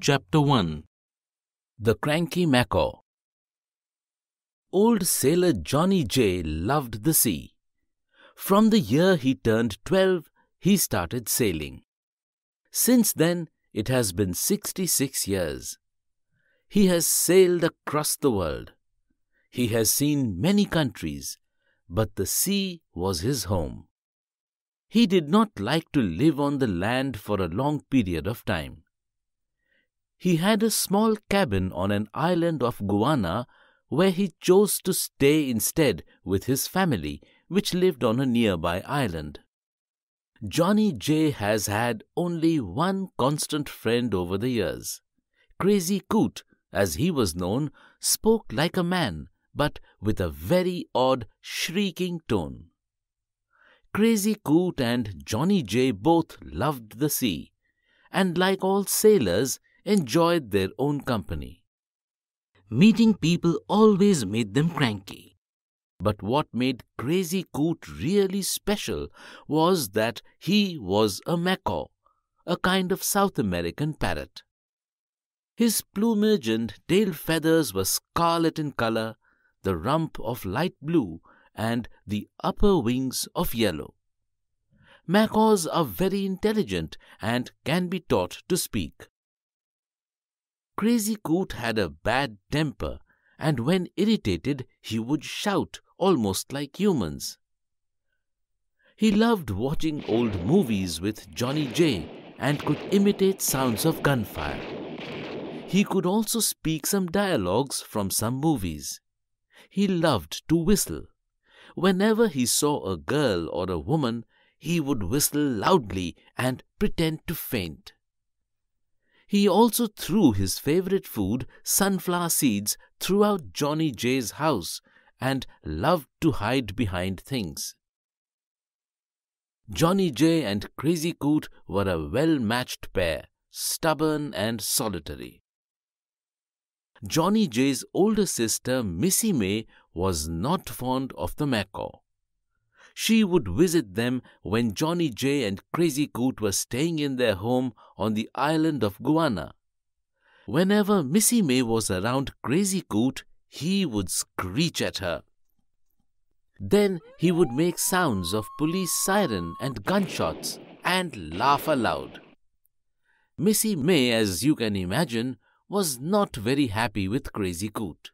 Chapter 1 The Cranky Macaw Old sailor Johnny Jay loved the sea. From the year he turned 12, he started sailing. Since then, it has been 66 years. He has sailed across the world. He has seen many countries, but the sea was his home. He did not like to live on the land for a long period of time. He had a small cabin on an island of Guiana where he chose to stay instead with his family, which lived on a nearby island. Johnny J has had only one constant friend over the years. Crazy Coot, as he was known, spoke like a man, but with a very odd, shrieking tone. Crazy Coot and Johnny J both loved the sea, and like all sailors, enjoyed their own company. Meeting people always made them cranky. But what made Crazy Coot really special was that he was a macaw, a kind of South American parrot. His plumage and tail feathers were scarlet in color, the rump of light blue, and the upper wings of yellow. Macaws are very intelligent and can be taught to speak. Crazy Coot had a bad temper, and when irritated, he would shout almost like humans. He loved watching old movies with Johnny Jay and could imitate sounds of gunfire. He could also speak some dialogues from some movies. He loved to whistle. Whenever he saw a girl or a woman, he would whistle loudly and pretend to faint. He also threw his favorite food, sunflower seeds, throughout Johnny Jay's house and loved to hide behind things. Johnny Jay and Crazy Coot were a well-matched pair, stubborn and solitary. Johnny Jay's older sister, Missy May, was not fond of the macaw. She would visit them when Johnny Jay and Crazy Coot were staying in their home on the island of Guana. Whenever Missy May was around Crazy Coot, he would screech at her. Then he would make sounds of police siren and gunshots and laugh aloud. Missy May, as you can imagine, was not very happy with Crazy Coot.